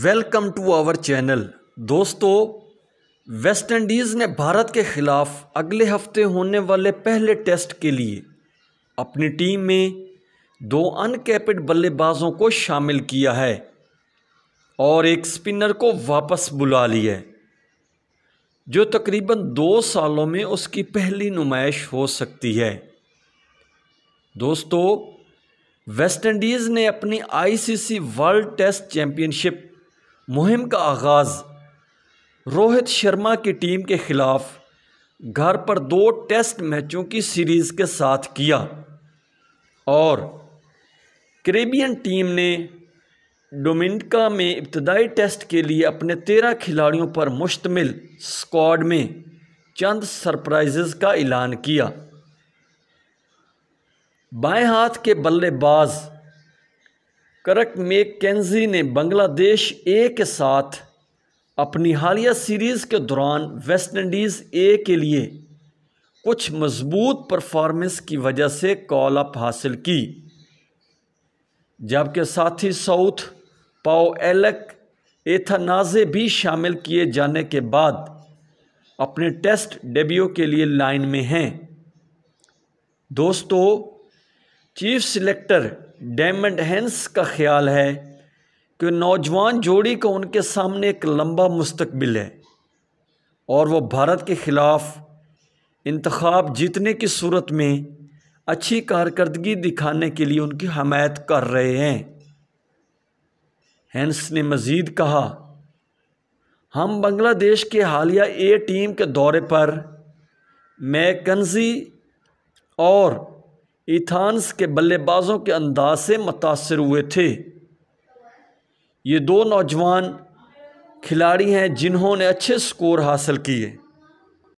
welcome to our channel दोस्तों West Indies ने भारत के ख़िलाफ़ अगले हफ्ते होने वाले पहले टेस्ट के लिए अपनी टीम में दो अनकैपिड बल्लेबाजों को शामिल किया है और एक स्पिनर को वापस बुला लिया जो तकरीबन दो सालों में उसकी पहली नुमाइश हो सकती है दोस्तों वेस्ट इंडीज़ ने अपनी आईसीसी वर्ल्ड टेस्ट चैंपियनशिप मुहिम का आगाज़ रोहित शर्मा की टीम के खिलाफ घर पर दो टेस्ट मैचों की सीरीज़ के साथ किया और करेबियन टीम ने डोमिनिका में इब्तदाई टेस्ट के लिए अपने तेरह खिलाड़ियों पर मुश्तमिल स्क्वाड में चंद सरप्राइजेज का ऐलान किया बाएं हाथ के बल्लेबाज़ करक कैंजी ने बांग्लादेश ए के साथ अपनी हालिया सीरीज़ के दौरान वेस्टइंडीज़ ए के लिए कुछ मजबूत परफॉर्मेंस की वजह से कॉल अप हासिल की जबकि साथी साउथ पाओ एलक एथनाजे भी शामिल किए जाने के बाद अपने टेस्ट डेब्यू के लिए लाइन में हैं दोस्तों चीफ सिलेक्टर डायमंड हैंस का ख्याल है कि नौजवान जोड़ी का उनके सामने एक लंबा मुस्तबिल है और वह भारत के ख़िलाफ़ इंतखब जीतने की सूरत में अच्छी कारकर्दगी दिखाने के लिए उनकी हमायत कर रहे हैं हैंस ने मज़ीद कहा हम बांग्लादेश के हालिया ए टीम के दौरे पर मैकन्जी और इथानस के बल्लेबाजों के अंदाज से मुतासर हुए थे ये दो नौजवान खिलाड़ी हैं जिन्होंने अच्छे स्कोर हासिल किए